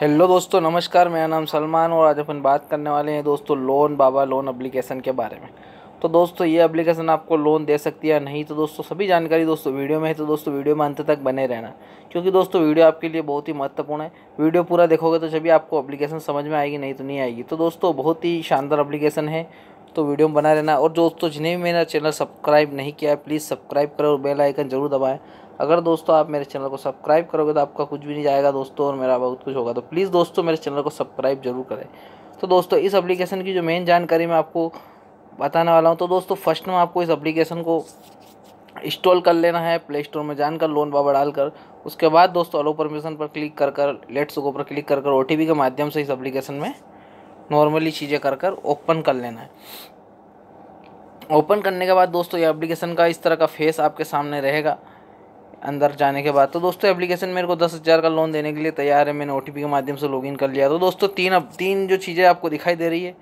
Hello दोस्तों नमस्कार मेरा नाम सलमान और आज अपन बात करने वाले हैं दोस्तों लोन बाबा लोन एप्लीकेशन के बारे में तो दोस्तों ये एप्लीकेशन आपको लोन दे सकती है नहीं तो दोस्तों सभी जानकारी दोस्तों वीडियो में है तो दोस्तों वीडियो में अंत तक बने रहना क्योंकि दोस्तों वीडियो आपके लिए बहुत ही महत्वपूर्ण है वीडियो पूरा देखोगे तो जब आपको अप्लीकेशन समझ में आएगी नहीं तो नहीं आएगी तो दोस्तों बहुत ही शानदार अप्लीकेशन है तो वीडियो में बना रहना और दोस्तों जिन्हें भी मेरा चैनल सब्सक्राइब नहीं किया है प्लीज़ सब्सक्राइब करें और बेल आइकन जरूर दबाएं अगर दोस्तों आप मेरे चैनल को सब्सक्राइब करोगे तो आपका कुछ भी नहीं जाएगा दोस्तों और मेरा बहुत कुछ होगा तो प्लीज़ दोस्तों मेरे चैनल को सब्सक्राइब जरूर करें तो दोस्तों इस एप्लीकेशन की जो मेन जानकारी मैं आपको बताने वाला हूँ तो दोस्तों फर्स्ट में आपको इस एप्लीकेशन को इंस्टॉल कर लेना है प्ले स्टोर में जानकर लोन बाबा डालकर उसके बाद दोस्तों अलो परमिशन पर क्लिक कर कर लेट्स गो पर क्लिक कर कर ओ के माध्यम से इस एप्लीकेशन में नॉर्मली चीज़ें कर कर ओपन कर लेना है ओपन करने के बाद दोस्तों ये एप्लीकेशन का इस तरह का फेस आपके सामने रहेगा अंदर जाने के बाद तो दोस्तों एप्लीकेशन मेरे को दस हज़ार का लोन देने के लिए तैयार है मैंने ओ के माध्यम से लॉगिन कर लिया तो दोस्तों तीन अब तीन जो चीज़ें आपको दिखाई दे रही है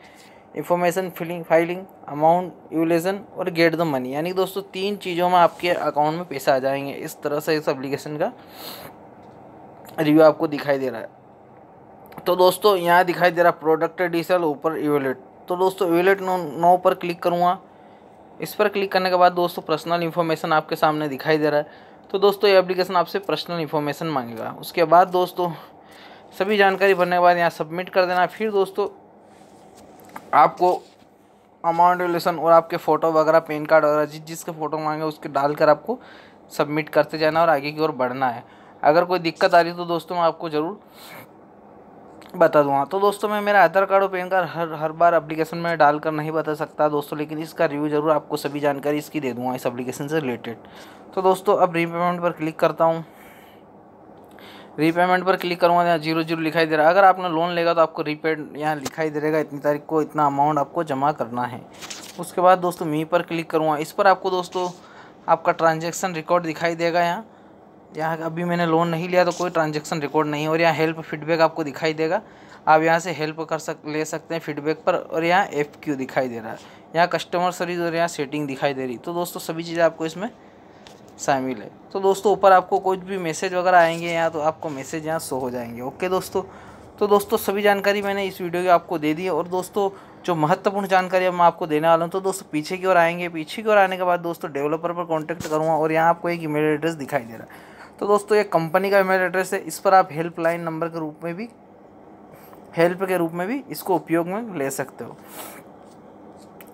इन्फॉर्मेशन फिलिंग फाइलिंग अमाउंट यूलेसन और गेट द मनी यानी कि दोस्तों तीन चीज़ों में आपके अकाउंट में पैसा आ जाएंगे इस तरह से इस एप्लीकेशन का रिव्यू आपको दिखाई दे रहा है तो दोस्तों यहाँ दिखाई दे रहा है प्रोडक्ट डीजल ऊपर यूलेट तो दोस्तों यूलेट नो नो पर क्लिक करूँगा इस पर क्लिक करने के बाद दोस्तों पर्सनल इन्फॉर्मेशन आपके सामने दिखाई दे रहा है तो दोस्तों ये एप्लीकेशन आपसे पर्सनल इन्फॉर्मेशन मांगेगा उसके बाद दोस्तों सभी जानकारी भरने के बाद यहाँ सबमिट कर देना फिर दोस्तों आपको अमाउंट रिलेशन और आपके फ़ोटो वगैरह पेन कार्ड वगैरह जिस जिसके फ़ोटो मांगे उसके डालकर आपको सबमिट करते जाना और आगे की ओर बढ़ना है अगर कोई दिक्कत आ रही तो दोस्तों मैं आपको ज़रूर बता दूँगा हाँ। तो दोस्तों मैं मेरा आधार कार्ड और पैन कार्ड हर हर बार एप्लीकेशन में डालकर नहीं बता सकता दोस्तों लेकिन इसका रिव्यू ज़रूर आपको सभी जानकारी इसकी दे दूँगा इस एप्लीकेशन से रिलेटेड तो दोस्तों अब रीपेमेंट पर क्लिक करता हूँ रीपेमेंट पर क्लिक करूँगा यहाँ जीरो जीरो लिखाई दे रहा है अगर आपने लोन लेगा तो आपको रीपेड यहाँ लिखाई दे रहेगा इतनी तारीख को इतना अमाउंट आपको जमा करना है उसके बाद दोस्तों मी पर क्लिक करूँगा इस पर आपको दोस्तों आपका ट्रांजेक्शन रिकॉर्ड दिखाई देगा यहाँ यहाँ अभी मैंने लोन नहीं लिया तो कोई ट्रांजेक्शन रिकॉर्ड नहीं और यहाँ हेल्प फीडबैक आपको दिखाई देगा आप यहाँ से हेल्प कर सक ले सकते हैं फीडबैक पर और यहाँ एफ क्यू दिखाई दे रहा है यहाँ कस्टमर सर्विस और यहाँ सेटिंग दिखाई दे रही तो दोस्तों सभी चीज़ें आपको इसमें शामिल है तो दोस्तों ऊपर आपको कुछ भी मैसेज वगैरह आएंगे यहाँ तो आपको मैसेज यहाँ शो हो जाएंगे ओके दोस्तों तो दोस्तों सभी जानकारी मैंने इस वीडियो की आपको दे दी और दोस्तों जो महत्वपूर्ण जानकारी मैं आपको देने वाला हूँ तो दोस्तों पीछे की ओर आएंगे पीछे की ओर आने के बाद दोस्तों डेवलपर पर कॉन्टैक्ट करूँगा और यहाँ आपको एक ईमेल एड्रेस दिखाई दे रहा है तो दोस्तों ये कंपनी का ईमेल एड्रेस है इस पर आप हेल्पलाइन नंबर के रूप में भी हेल्प के रूप में भी इसको उपयोग में ले सकते हो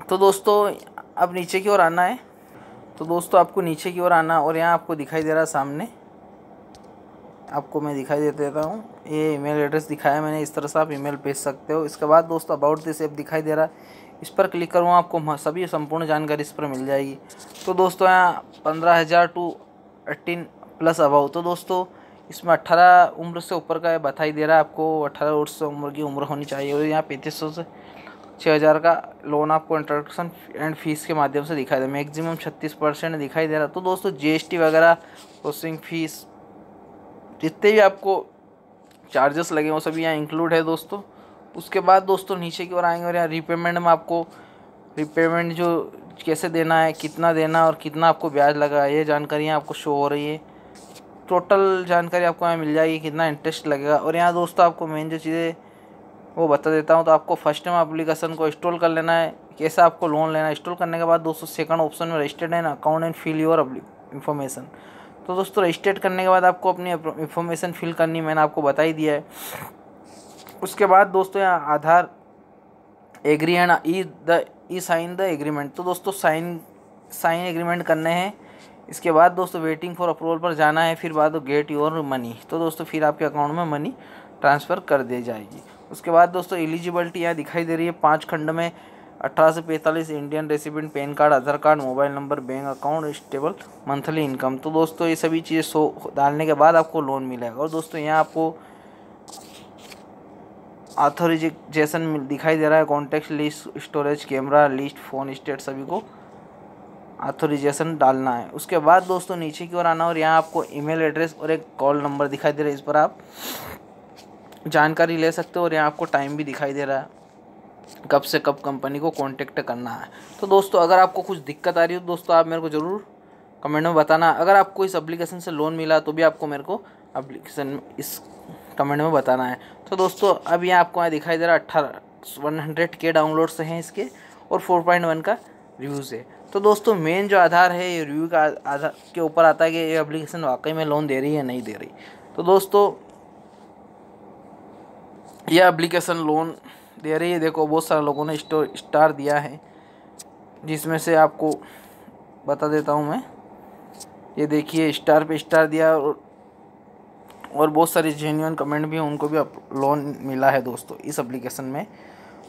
तो दोस्तों अब नीचे की ओर आना है तो दोस्तों आपको नीचे की ओर आना और यहाँ आपको दिखाई दे रहा सामने आपको मैं दिखाई दे देता हूँ ये ईमेल एड्रेस दिखाया मैंने इस तरह से आप ईमेल भेज सकते हो इसके बाद दोस्तों अबाउट दिस ऐप दिखाई दे रहा है इस पर क्लिक करूँगा आपको सभी संपूर्ण जानकारी इस पर मिल जाएगी तो दोस्तों यहाँ पंद्रह हज़ार टू एट्टीन प्लस अभाव तो दोस्तों इसमें अट्ठारह उम्र से ऊपर का बताई दे रहा है आपको अट्ठारह वर्ष से उम्र की उम्र होनी चाहिए और यहाँ पैंतीस सौ से छः हज़ार का लोन आपको इंट्रोडक्शन एंड फीस के माध्यम से दिखाई दे रहा है मैक्सिमम छत्तीस परसेंट दिखाई दे रहा है तो दोस्तों जीएसटी वगैरह प्रोसेसिंग फीस जितने भी आपको चार्जेस लगे वो सभी यहाँ इंक्लूड है दोस्तों उसके बाद दोस्तों नीचे की ओर आएंगे और यहाँ रिपेमेंट में आपको रिपेमेंट जो कैसे देना है कितना देना और कितना आपको ब्याज लगा ये जानकारियाँ आपको शो हो रही है टोटल जानकारी आपको यहाँ मिल जाएगी कितना इंटरेस्ट लगेगा और यहाँ दोस्तों आपको मेन जो चीज़ें वो बता देता हूँ तो आपको फर्स्ट टाइम अप्लीकेशन को इंस्टॉल कर लेना है कैसा आपको लोन लेना है इंस्टॉल करने के बाद दोस्तों सेकंड ऑप्शन में registered and account and fill your information तो दोस्तों रजिस्टर्ड करने के बाद आपको अपनी इन्फॉर्मेशन फिल करनी मैंने आपको बता ही दिया है उसके बाद दोस्तों यहाँ Aadhaar agree and E the E sign the agreement तो दोस्तों साइन साइन एग्रीमेंट करने हैं इसके बाद दोस्तों वेटिंग फॉर अप्रूवल पर जाना है फिर बाद गेट योर मनी तो दोस्तों फिर आपके अकाउंट में मनी ट्रांसफ़र कर दी जाएगी उसके बाद दोस्तों एलिजिबिलिटी यहाँ दिखाई दे रही है पाँच खंड में अठारह से पैंतालीस Indian resident PAN card Aadhaar card mobile number bank account stable monthly income तो दोस्तों ये सभी चीज़ें सो डालने के बाद आपको लोन मिलेगा और दोस्तों यहाँ आपको ऑथोरिजेशन दिखाई दे रहा है contact list storage camera list phone state सभी को ऑथोराइजेशन डालना है उसके बाद दोस्तों नीचे की ओर आना और यहाँ आपको ईमेल एड्रेस और एक कॉल नंबर दिखाई दे रहा है इस पर आप जानकारी ले सकते हो और यहाँ आपको टाइम भी दिखाई दे रहा है कब से कब कंपनी को कांटेक्ट करना है तो दोस्तों अगर आपको कुछ दिक्कत आ रही हो दोस्तों आप मेरे को ज़रूर कमेंट में बताना अगर आपको इस अप्लीकेशन से लोन मिला तो भी आपको मेरे को अप्लीकेशन इस कमेंट में बताना है तो दोस्तों अब यहाँ आपको यहाँ दिखाई दे रहा है अट्ठारह वन हंड्रेड के डाउनलोड्स हैं इसके और फोर पॉइंट वन का रिव्यूज़ है तो दोस्तों मेन जो आधार है ये रिव्यू का आधार के ऊपर आता है कि ये एप्लीकेशन वाकई में लोन दे रही है नहीं दे रही तो दोस्तों यह एप्लीकेशन लोन दे रही है देखो बहुत सारे लोगों ने स्टोर स्टार दिया है जिसमें से आपको बता देता हूँ मैं ये देखिए स्टार पे स्टार दिया और और बहुत सारे जेन्यून कमेंट भी हैं उनको भी लोन मिला है दोस्तों इस एप्लीकेशन में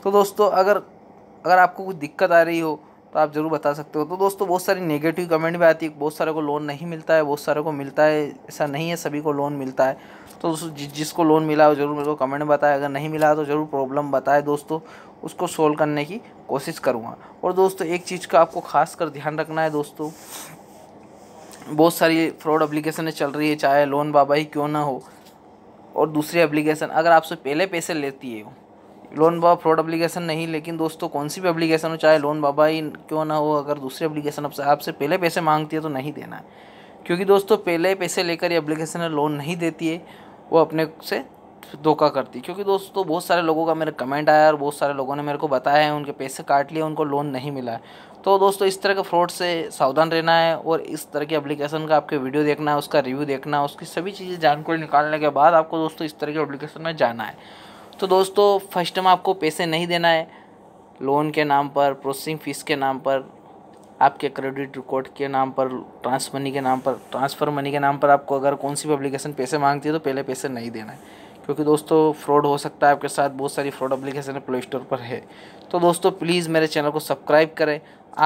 तो दोस्तों अगर अगर आपको कुछ दिक्कत आ रही हो तो आप ज़रूर बता सकते हो तो दोस्तों बहुत सारी नेगेटिव कमेंट भी आती है बहुत सारे को लोन नहीं मिलता है बहुत सारे को मिलता है ऐसा नहीं है सभी को लोन मिलता है तो दोस्तों जि, जिसको लोन मिला हो ज़रूर मेरे को कमेंट बताए अगर नहीं मिला तो ज़रूर प्रॉब्लम बताए दोस्तों उसको सोल्व करने की कोशिश करूँगा और दोस्तों एक चीज़ का आपको खास कर ध्यान रखना है दोस्तों बहुत सारी फ्रॉड अप्लीकेशनें चल रही है चाहे लोन बाबा ही क्यों ना हो और दूसरी अप्लीकेशन अगर आपसे पहले पैसे लेती है लोन बाबा फ्रॉड एप्लीकेशन नहीं लेकिन दोस्तों कौन सी भी एप्लीकेशन हो चाहे लोन बाबा ही क्यों ना हो अगर दूसरी एप्लीकेशन आपसे आपसे पहले पैसे मांगती है तो नहीं देना है क्योंकि दोस्तों पहले पैसे लेकर ये एप्लीकेशन लोन नहीं देती है वो अपने से धोखा करती है क्योंकि दोस्तों बहुत सारे लोगों का मेरा कमेंट आया और बहुत सारे लोगों ने मेरे को बताया है उनके पैसे काट लिए उनको लोन नहीं मिला है तो दोस्तों इस तरह के फ्रॉड से सावधान रहना है और इस तरह की एप्लीकेशन का आपके वीडियो देखना है उसका रिव्यू देखना है उसकी सभी चीज़ें जानकारी निकालने के बाद आपको दोस्तों इस तरह की एप्लीकेशन में जाना है तो दोस्तों फर्स्ट में आपको पैसे नहीं देना है लोन के नाम पर प्रोसेसिंग फ़ीस के नाम पर आपके क्रेडिट रिकॉर्ड के नाम पर ट्रांसफर मनी के नाम पर ट्रांसफ़र मनी के नाम पर आपको अगर कौन सी अप्लीकेशन पैसे मांगती है तो पहले पैसे नहीं देना है क्योंकि दोस्तों फ्रॉड हो सकता है आपके साथ बहुत सारी फ्रॉड अप्लीकेशन प्ले स्टोर पर है तो दोस्तों प्लीज़ मेरे चैनल को सब्सक्राइब करें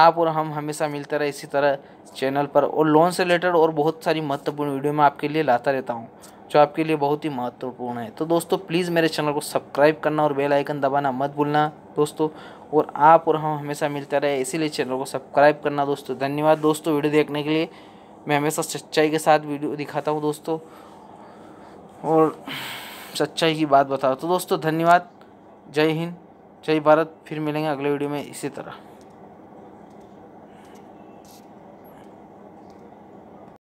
आप और हम हमेशा मिलते रहे इसी तरह चैनल पर और लोन से रिलेटेड और बहुत सारी महत्वपूर्ण वीडियो मैं आपके लिए लाता रहता हूँ जो आपके लिए बहुत ही महत्वपूर्ण है तो दोस्तों प्लीज़ मेरे चैनल को सब्सक्राइब करना और बेल आइकन दबाना मत भूलना दोस्तों और आप और हम हमेशा मिलते रहे इसीलिए चैनल को सब्सक्राइब करना दोस्तों धन्यवाद दोस्तों वीडियो देखने के लिए मैं हमेशा सच्चाई के साथ वीडियो दिखाता हूँ दोस्तों और सच्चाई की बात बताओ तो दोस्तों धन्यवाद जय हिंद जय भारत फिर मिलेंगे अगले वीडियो में इसी तरह